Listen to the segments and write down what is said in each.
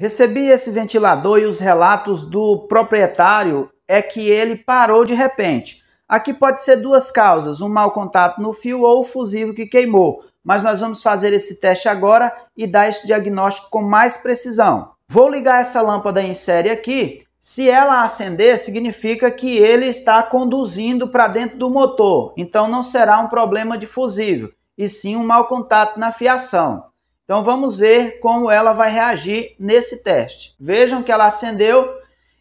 Recebi esse ventilador e os relatos do proprietário é que ele parou de repente. Aqui pode ser duas causas, um mau contato no fio ou o fusível que queimou, mas nós vamos fazer esse teste agora e dar esse diagnóstico com mais precisão. Vou ligar essa lâmpada em série aqui. Se ela acender, significa que ele está conduzindo para dentro do motor, então não será um problema de fusível, e sim um mau contato na fiação. Então vamos ver como ela vai reagir nesse teste. Vejam que ela acendeu.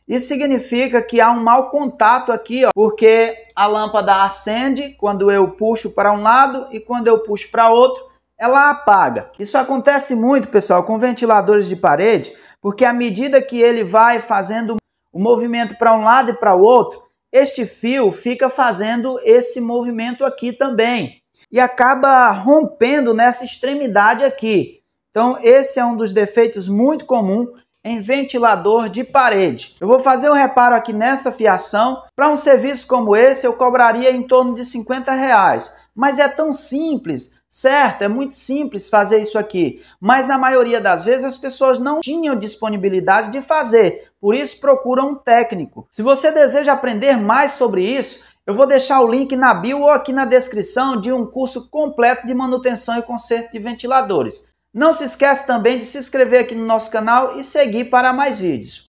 Isso significa que há um mau contato aqui, ó, porque a lâmpada acende quando eu puxo para um lado e quando eu puxo para outro, ela apaga. Isso acontece muito, pessoal, com ventiladores de parede, porque à medida que ele vai fazendo o movimento para um lado e para o outro, este fio fica fazendo esse movimento aqui também e acaba rompendo nessa extremidade aqui. Então, esse é um dos defeitos muito comum em ventilador de parede. Eu vou fazer um reparo aqui nessa fiação. Para um serviço como esse, eu cobraria em torno de 50 reais. Mas é tão simples, certo? É muito simples fazer isso aqui. Mas na maioria das vezes as pessoas não tinham disponibilidade de fazer. Por isso procuram um técnico. Se você deseja aprender mais sobre isso, eu vou deixar o link na bio ou aqui na descrição de um curso completo de manutenção e conserto de ventiladores. Não se esquece também de se inscrever aqui no nosso canal e seguir para mais vídeos.